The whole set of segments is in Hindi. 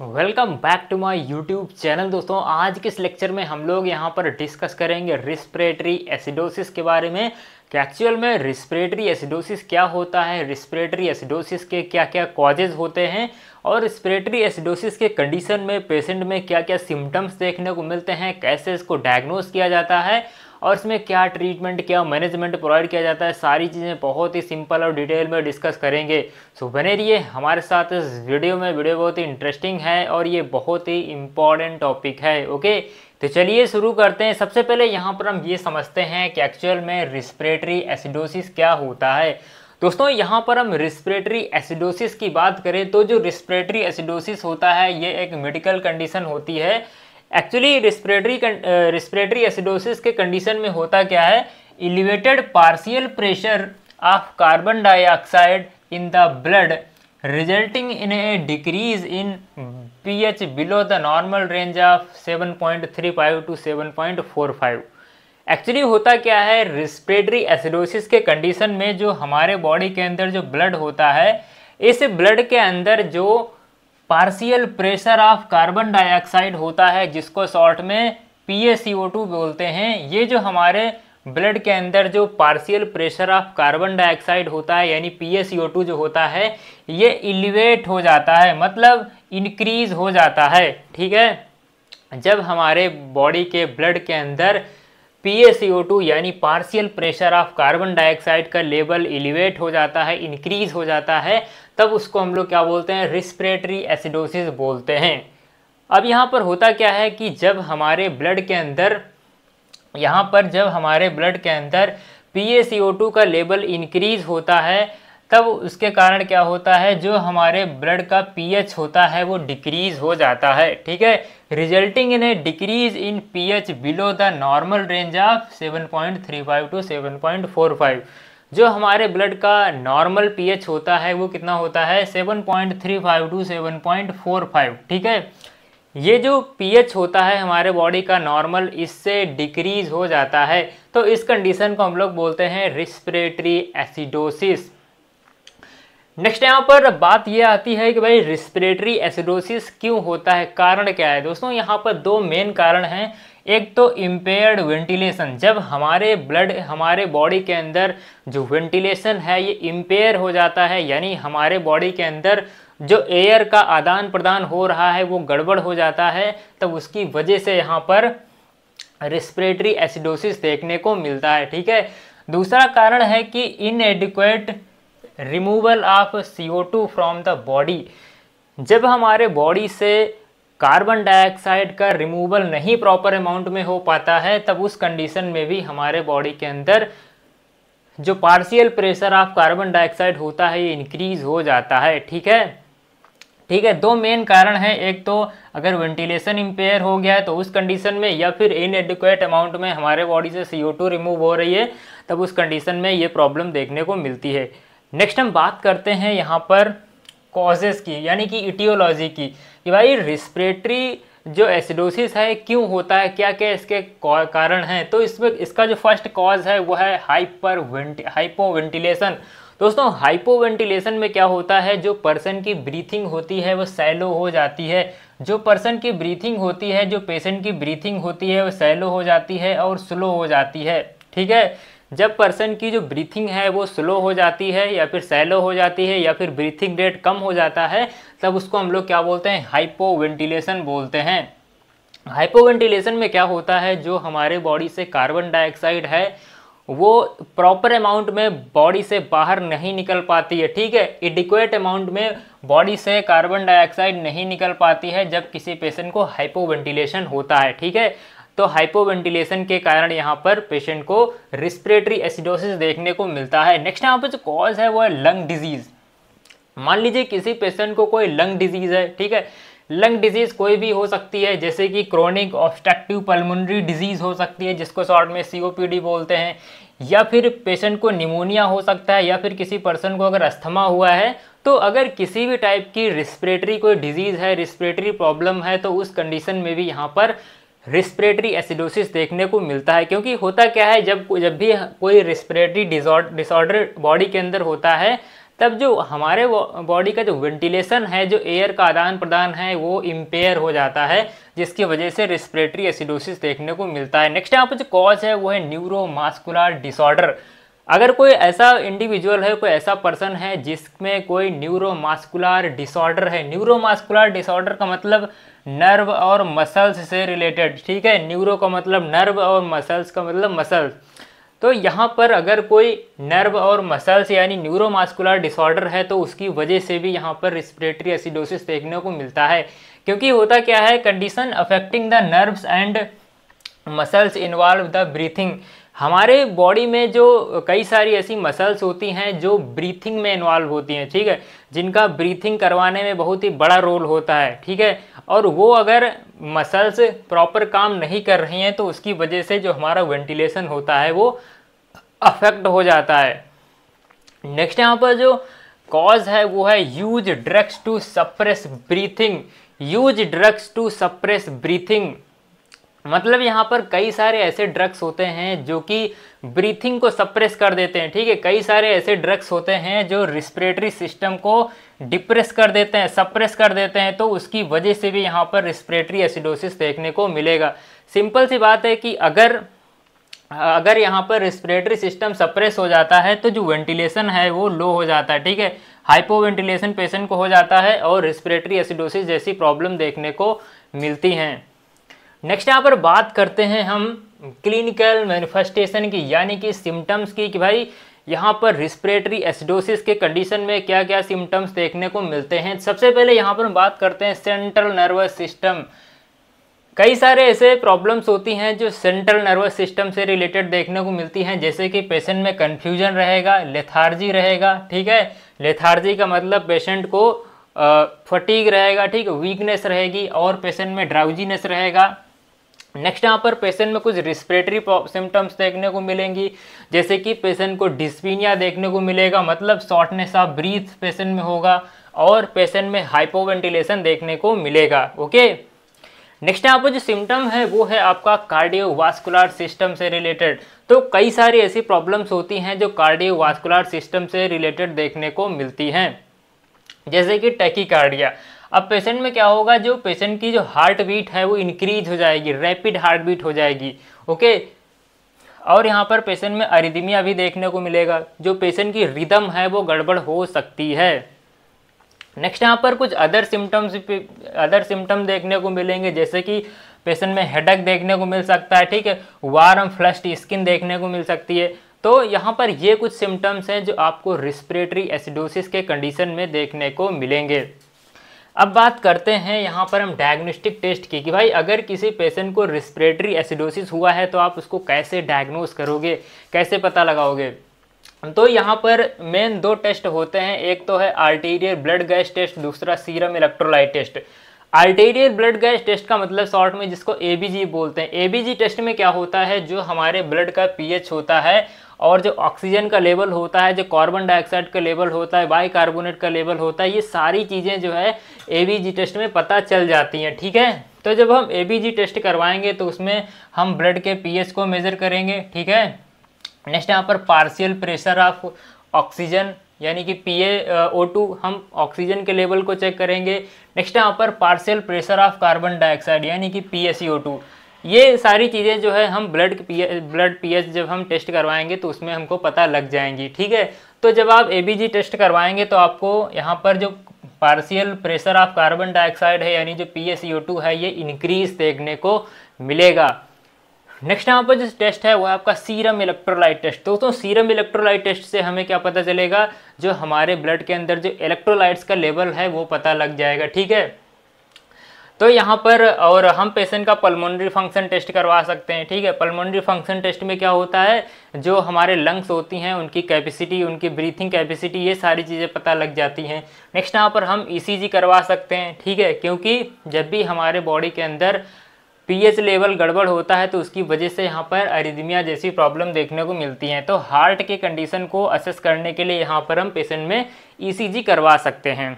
welcome back to my YouTube channel दोस्तों आज के इस लेक्चर में हम लोग यहाँ पर डिस्कस करेंगे रिस्परेटरी एसिडोसिस के बारे में कि एक्चुअल में रिस्परेटरी एसिडोसिस क्या होता है रिस्परेटरी एसिडोसिस के क्या क्या कॉजेज होते हैं और रिस्परेटरी एसिडोसिस के कंडीशन में पेशेंट में क्या क्या सिम्टम्स देखने को मिलते हैं कैसे इसको डायग्नोज किया जाता है और इसमें क्या ट्रीटमेंट क्या मैनेजमेंट प्रोवाइड किया जाता है सारी चीज़ें बहुत ही सिंपल और डिटेल में डिस्कस करेंगे सो बने रहिए हमारे साथ इस वीडियो में वीडियो बहुत ही इंटरेस्टिंग है और ये बहुत ही इम्पॉर्टेंट टॉपिक है ओके तो चलिए शुरू करते हैं सबसे पहले यहाँ पर हम ये समझते हैं कि एक्चुअल में रिस्परेटरी एसिडोसिस क्या होता है दोस्तों यहाँ पर हम रिस्परेटरी एसिडोसिस की बात करें तो जो रिस्परेटरी एसिडोसिस होता है ये एक मेडिकल कंडीशन होती है एक्चुअली रिस्परेटरी रिस्परेटरी एसिडोसिस के कंडीशन में होता क्या है elevated partial pressure of carbon dioxide in the blood below the normal range of seven point three five to seven 7.35 for 7.45 actually होता क्या है रिस्पेटरी एसिडोसिस के कंडीशन में जो हमारे बॉडी के अंदर जो ब्लड होता है इस ब्लड के अंदर जो partial pressure of carbon dioxide होता है जिसको शॉर्ट में पी बोलते हैं ये जो हमारे ब्लड के अंदर जो partial pressure of carbon dioxide होता है यानी पी जो होता है ये इलिवेट हो जाता है मतलब इंक्रीज हो जाता है ठीक है जब हमारे बॉडी के ब्लड के अंदर पी यानी partial pressure of carbon dioxide का लेवल इलिवेट हो जाता है इंक्रीज हो जाता है तब उसको हम लोग क्या बोलते हैं रिस्परेटरी एसिडोसिस बोलते हैं अब यहाँ पर होता क्या है कि जब हमारे ब्लड के अंदर यहाँ पर जब हमारे ब्लड के अंदर पी का लेवल इंक्रीज होता है तब उसके कारण क्या होता है जो हमारे ब्लड का पीएच होता है वो डिक्रीज हो जाता है ठीक है resulting in a decrease in pH below the normal range of 7.35 to 7.45 जो हमारे ब्लड का नॉर्मल पीएच होता है वो कितना होता है 7.35 टू 7.45 ठीक है ये जो पीएच होता है हमारे बॉडी का नॉर्मल इससे डिक्रीज हो जाता है तो इस कंडीशन को हम लोग बोलते हैं रिस्परेटरी एसिडोसिस नेक्स्ट यहाँ पर बात ये आती है कि भाई रिस्परेटरी एसिडोसिस क्यों होता है कारण क्या है दोस्तों यहाँ पर दो मेन कारण हैं एक तो इम्पेयर्ड वेंटिलेशन जब हमारे ब्लड हमारे बॉडी के अंदर जो वेंटिलेशन है ये इम्पेयर हो जाता है यानी हमारे बॉडी के अंदर जो एयर का आदान प्रदान हो रहा है वो गड़बड़ हो जाता है तब उसकी वजह से यहाँ पर रेस्परेटरी एसिडोसिस देखने को मिलता है ठीक है दूसरा कारण है कि inadequate removal of C O two from the body जब हमारे बॉडी से कार्बन डाइऑक्साइड का रिमूवल नहीं प्रॉपर अमाउंट में हो पाता है तब उस कंडीशन में भी हमारे बॉडी के अंदर जो partial pressure of carbon dioxide होता है ये इंक्रीज हो जाता है ठीक है ठीक है दो मेन कारण हैं एक तो अगर वेंटिलेशन इम्पेयर हो गया है तो उस कंडीशन में या फिर एडिकुएट अमाउंट में हमारे बॉडी से सी रिमूव हो रही है तब उस कंडीशन में ये प्रॉब्लम देखने को मिलती है नेक्स्ट हम बात करते हैं यहाँ पर कॉजेज़ की यानी कि इटियोलॉजी की कि भाई रिस्परेटरी जो एसिडोसिस है क्यों होता है क्या क्या इसके कारण हैं तो इसमें इसका जो फर्स्ट कॉज है वो है हाइपर वेंटि हाइपोवेंटिलेशन दोस्तों हाइपोवेंटिलेशन में क्या होता है जो पर्सन की ब्रीथिंग होती है वो सैलो हो जाती है जो पर्सन की ब्रीथिंग होती है जो पेशेंट की ब्रीथिंग होती है वो सैलो हो जाती है और स्लो हो जाती है ठीक है जब पर्सन की जो ब्रीथिंग है वो स्लो हो जाती है या फिर सैलो हो जाती है या फिर ब्रीथिंग रेट कम हो जाता है तब उसको हम लोग क्या बोलते हैं हाइपोवेंटिलेशन बोलते हैं हाइपोवेंटिलेशन में क्या होता है जो हमारे बॉडी से कार्बन डाइऑक्साइड है वो प्रॉपर अमाउंट में बॉडी से बाहर नहीं निकल पाती है ठीक है इडिक्वेट अमाउंट में बॉडी से कार्बन डाइऑक्साइड नहीं निकल पाती है जब किसी पेशेंट को हाइपोवेंटिलेशन होता है ठीक है तो हाइपोवेंटिलेशन के कारण यहाँ पर पेशेंट को रिस्परेटरी एसिडोसिस देखने को मिलता है नेक्स्ट यहाँ पर जो कॉज है वो है लंग डिजीज़ मान लीजिए किसी पेशेंट को कोई लंग डिजीज़ है ठीक है लंग डिजीज़ कोई भी हो सकती है जैसे कि क्रोनिक ऑब्स्ट्रक्टिव पल्मोनरी डिजीज़ हो सकती है जिसको शॉर्ट में सीओपीडी बोलते हैं या फिर पेशेंट को निमोनिया हो सकता है या फिर किसी पर्सन को अगर अस्थमा हुआ है तो अगर किसी भी टाइप की रिस्परेटरी कोई डिजीज़ है रिस्परेटरी प्रॉब्लम है तो उस कंडीशन में भी यहाँ पर रिस्परेटरी एसिडोसिस देखने को मिलता है क्योंकि होता क्या है जब जब भी कोई रिस्परेटरी डिसऑर्डर बॉडी के अंदर होता है तब जो हमारे बॉडी का जो वेंटिलेशन है जो एयर का आदान प्रदान है वो इम्पेयर हो जाता है जिसकी वजह से रिस्परेटरी एसिडोसिस देखने को मिलता है नेक्स्ट यहाँ पर जो कॉज है वो है न्यूरोमास्कुलर डिसऑर्डर अगर कोई ऐसा इंडिविजुअल है कोई ऐसा पर्सन है जिसमें कोई न्यूरोमास्कुलर डिसऑर्डर है न्यूरोमास्कुलर डिसऑर्डर का मतलब नर्व और मसल्स से रिलेटेड ठीक है न्यूरो का मतलब नर्व और मसल्स का मतलब मसल्स तो यहाँ पर अगर कोई नर्व और मसल्स यानी न्यूरोमास्कुलर डिसऑर्डर है तो उसकी वजह से भी यहाँ पर रिस्परेटरी एसिडोसिस देखने को मिलता है क्योंकि होता क्या है condition affecting the nerves and muscles involve the breathing हमारे बॉडी में जो कई सारी ऐसी मसल्स होती हैं जो ब्रीथिंग में इन्वॉल्व होती हैं ठीक है जिनका ब्रीथिंग करवाने में बहुत ही बड़ा रोल होता है ठीक है और वो अगर मसल्स प्रॉपर काम नहीं कर रही हैं तो उसकी वजह से जो हमारा वेंटिलेशन होता है वो अफेक्ट हो जाता है नेक्स्ट यहाँ पर जो कॉज है वो है use drugs to suppress breathing use drugs to suppress breathing मतलब यहाँ पर कई सारे ऐसे ड्रग्स होते हैं जो कि ब्रीथिंग को सप्रेस कर देते हैं ठीक है कई सारे ऐसे ड्रग्स होते हैं जो रिस्परेटरी सिस्टम को डिप्रेस कर देते हैं सप्रेस कर देते हैं तो उसकी वजह से भी यहाँ पर रिस्परेटरी एसिडोसिस देखने को मिलेगा सिंपल सी बात है कि अगर अगर यहाँ पर रिस्परेटरी सिस्टम सप्रेस हो जाता है तो जो वेंटिलेशन है वो लो हो जाता है ठीक है हाइपोवेंटिलेशन पेशेंट को हो जाता है और रिस्परेटरी एसिडोसिस जैसी प्रॉब्लम देखने को मिलती हैं नेक्स्ट यहाँ पर बात करते हैं हम क्लिनिकल मैनिफेस्टेशन की यानी कि सिम्टम्स की कि भाई यहाँ पर रिस्परेटरी एसिडोसिस के कंडीशन में क्या क्या सिम्टम्स देखने को मिलते हैं सबसे पहले यहाँ पर हम बात करते हैं सेंट्रल नर्वस सिस्टम कई सारे ऐसे प्रॉब्लम्स होती हैं जो सेंट्रल नर्वस सिस्टम से रिलेटेड देखने को मिलती हैं जैसे कि पेशेंट में कन्फ्यूजन रहेगा लेथार्जी रहेगा ठीक है लेथार्जी का मतलब पेशेंट को फटीक रहेगा ठीक वीकनेस रहेगी और पेशेंट में ड्राउजीनेस रहेगा नेक्स्ट यहाँ पर पेशेंट में कुछ रिस्परेटरी सिम्टम्स देखने को मिलेंगी जैसे कि पेशेंट को डिस्पिनिया देखने को मिलेगा मतलब शॉर्टनेस ऑफ ब्रीथ पेशेंट में होगा और पेशेंट में हाइपोवेंटिलेशन देखने को मिलेगा ओके नेक्स्ट यहाँ पर जो सिम्टम है वो है आपका कार्डियोवास्कुलर सिस्टम से रिलेटेड तो कई सारी ऐसी प्रॉब्लम्स होती हैं जो कार्डियोवास्कुलर सिस्टम से रिलेटेड देखने को मिलती हैं जैसे कि कार्डिया अब पेशेंट में क्या होगा जो पेशेंट की जो हार्ट बीट है वो इंक्रीज हो जाएगी रैपिड हार्ट बीट हो जाएगी ओके और यहाँ पर पेशेंट में अरिदमिया भी देखने को मिलेगा जो पेशेंट की रिदम है वो गड़बड़ हो सकती है नेक्स्ट यहाँ पर कुछ अदर सिम्टम्स अदर सिम्टम देखने को मिलेंगे जैसे कि पेशेंट में हेडक देखने को मिल सकता है ठीक है वार्म फ्लस्ट स्किन देखने को मिल सकती है तो यहाँ पर ये कुछ सिम्टम्स हैं जो आपको रिस्परेटरी एसिडोसिस के कंडीशन में देखने को मिलेंगे अब बात करते हैं यहाँ पर हम डायग्नोस्टिक टेस्ट की कि भाई अगर किसी पेशेंट को रिस्परेटरी एसिडोसिस हुआ है तो आप उसको कैसे डायग्नोस करोगे कैसे पता लगाओगे तो यहाँ पर मेन दो टेस्ट होते हैं एक तो है आर्टीरियर ब्लड गैस टेस्ट दूसरा serum electrolyte test arterial blood gas test का मतलब शॉर्ट में जिसको ए बोलते हैं ए टेस्ट में क्या होता है जो हमारे ब्लड का पी होता है और जो ऑक्सीजन का लेवल होता है जो कार्बन डाइऑक्साइड का लेवल होता है बाइकार्बोनेट का लेवल होता है ये सारी चीज़ें जो है ए टेस्ट में पता चल जाती हैं ठीक है तो जब हम ए टेस्ट करवाएंगे तो उसमें हम ब्लड के पी को मेज़र करेंगे ठीक है नेक्स्ट यहाँ पर पार्शियल प्रेशर ऑफ ऑक्सीजन यानी कि पी ओ टू हम ऑक्सीजन के लेवल को चेक करेंगे नेक्स्ट यहाँ पर partial pressure of carbon dioxide यानी कि पी एस ये सारी चीज़ें जो है हम ब्लड पी ब्लड पी जब हम टेस्ट करवाएंगे तो उसमें हमको पता लग जाएंगी ठीक है तो जब आप ए टेस्ट करवाएंगे तो आपको यहाँ पर जो partial pressure of carbon dioxide है यानी जो पी है ये इंक्रीज देखने को मिलेगा नेक्स्ट यहाँ पर जो टेस्ट है वो है आपका सीरम इलेक्ट्रोलाइट टेस्ट दोस्तों सीरम इलेक्ट्रोलाइट टेस्ट से हमें क्या पता चलेगा जो हमारे ब्लड के अंदर जो इलेक्ट्रोलाइट्स का लेवल है वो पता लग जाएगा ठीक है तो यहाँ पर और हम पेशेंट का पल्मोनरी फंक्शन टेस्ट करवा सकते हैं ठीक है पल्मोनरी फंक्शन टेस्ट में क्या होता है जो हमारे लंग्स होती हैं उनकी कैपेसिटी उनकी ब्रीथिंग कैपेसिटी ये सारी चीज़ें पता लग जाती हैं नेक्स्ट यहाँ पर हम ईसीजी e करवा सकते हैं ठीक है क्योंकि जब भी हमारे बॉडी के अंदर पीएच लेवल गड़बड़ होता है तो उसकी वजह से यहाँ पर अरिदमिया जैसी प्रॉब्लम देखने को मिलती हैं तो हार्ट के कंडीशन को असेस करने के लिए यहाँ पर हम पेशेंट में ईसीजी e करवा सकते हैं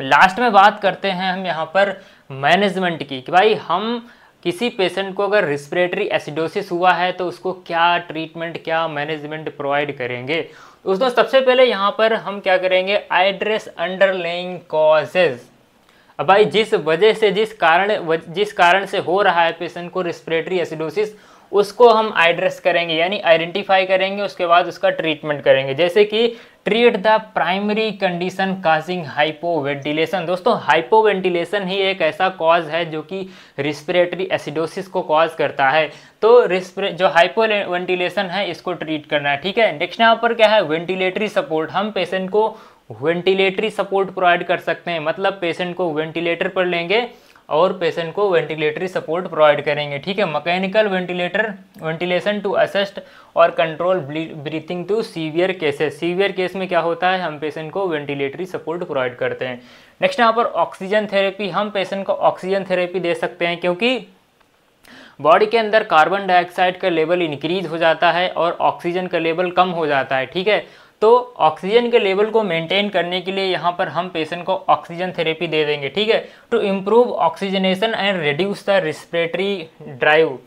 लास्ट में बात करते हैं हम यहाँ पर मैनेजमेंट की कि भाई हम किसी पेशेंट को अगर रिस्परेटरी एसिडोसिस हुआ है तो उसको क्या ट्रीटमेंट क्या मैनेजमेंट प्रोवाइड करेंगे दोस्तों सबसे पहले यहाँ पर हम क्या करेंगे एड्रेस अंडरलेइंग कॉजेज़ अब भाई जिस वजह से जिस कारण जिस कारण से हो रहा है पेशेंट को रिस्परेटरी एसिडोसिस उसको हम एड्रेस करेंगे यानी आइडेंटिफाई करेंगे उसके बाद उसका ट्रीटमेंट करेंगे जैसे कि treat the primary condition causing hypoventilation दोस्तों हाइपोवेंटिलेशन ही एक ऐसा कॉज है जो कि रिस्पिरेटरी एसिडोसिस को कॉज करता है तो रिस्परे जो हाइपोवेंटिलेशन है इसको ट्रीट करना है ठीक है नेक्स्ट यहाँ पर क्या है वेंटिलेटरी सपोर्ट हम पेशेंट को वेंटिलेटरी सपोर्ट प्रोवाइड कर सकते हैं मतलब पेशेंट को वेंटिलेटर पर लेंगे और पेशेंट को वेंटिलेटरी सपोर्ट प्रोवाइड करेंगे ठीक है mechanical ventilator ventilation to assist और control breathing to severe cases severe case में क्या होता है हम पेशेंट को वेंटिलेटरी सपोर्ट प्रोवाइड करते हैं नेक्स्ट यहाँ पर ऑक्सीजन थेरेपी हम पेशेंट को ऑक्सीजन थेरेपी दे सकते हैं क्योंकि बॉडी के अंदर कार्बन डाइऑक्साइड का लेवल इंक्रीज हो जाता है और ऑक्सीजन का लेवल कम हो जाता है ठीक है तो ऑक्सीजन के लेवल को मेंटेन करने के लिए यहाँ पर हम पेशेंट को ऑक्सीजन थेरेपी दे देंगे ठीक है to improve oxygenation and reduce the respiratory drive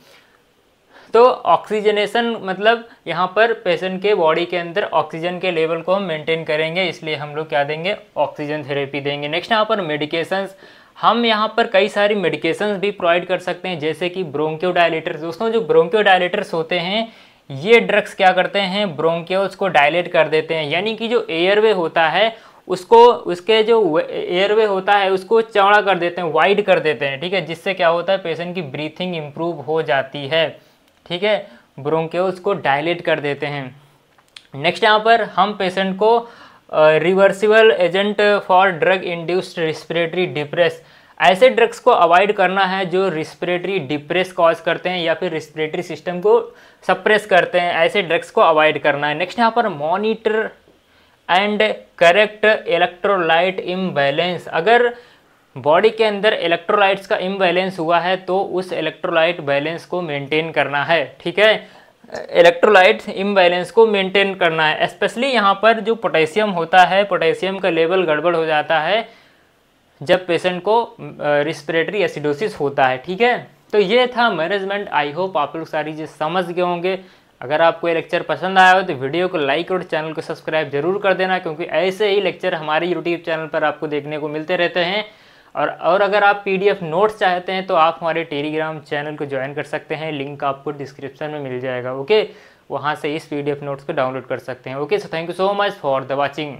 तो ऑक्सीजनेशन मतलब यहाँ पर पेशेंट के बॉडी के अंदर ऑक्सीजन के लेवल को हम मेंटेन करेंगे इसलिए हम लोग क्या देंगे ऑक्सीजन थेरेपी देंगे नेक्स्ट यहाँ पर मेडिकेशंस हम यहाँ पर कई सारी मेडिकेशंस भी प्रोवाइड कर सकते हैं जैसे कि ब्रोंक्यो डायलेटर्स दोस्तों जो ब्रोंक्यो डायलेटर्स होते हैं ये ड्रग्स क्या करते हैं ब्रोंकियोल्स को डायलेट कर देते हैं यानी कि जो एयरवे होता है उसको उसके जो एयरवे होता है उसको चौड़ा कर देते हैं वाइड कर देते हैं ठीक है जिससे क्या होता है पेशेंट की ब्रीथिंग इम्प्रूव हो जाती है ठीक है ब्रोंकियोल्स को डायलेट कर देते हैं नेक्स्ट यहाँ पर हम पेशेंट को reversible agent for drug induced respiratory depress ऐसे ड्रग्स को अवॉइड करना है जो रिस्परेटरी डिप्रेस कॉज करते हैं या फिर रिस्परेटरी सिस्टम को सप्रेस करते हैं ऐसे ड्रग्स को अवॉइड करना है नेक्स्ट यहाँ पर monitor and correct electrolyte imbalance अगर बॉडी के अंदर इलेक्ट्रोलाइट्स का इम्बैलेंस हुआ है तो उस इलेक्ट्रोलाइट बैलेंस को मेंटेन करना है ठीक है इलेक्ट्रोलाइट इम्बैलेंस को मेंटेन करना है स्पेशली यहाँ पर जो पोटेशियम होता है पोटेशियम का लेवल गड़बड़ हो जाता है जब पेशेंट को रिस्पिरेटरी एसिडोसिस होता है ठीक है तो ये था मैनेजमेंट आई होप आप लोग सारी चीज़ समझ गए होंगे अगर आपको ये लेक्चर पसंद आया हो तो वीडियो को लाइक और चैनल को सब्सक्राइब जरूर कर देना क्योंकि ऐसे ही लेक्चर हमारे यूट्यूब चैनल पर आपको देखने को मिलते रहते हैं और और अगर आप पीडीएफ नोट्स चाहते हैं तो आप हमारे टेलीग्राम चैनल को ज्वाइन कर सकते हैं लिंक आपको डिस्क्रिप्शन में मिल जाएगा ओके वहाँ से इस पीडीएफ नोट्स को डाउनलोड कर सकते हैं okay so thank you so much for the watching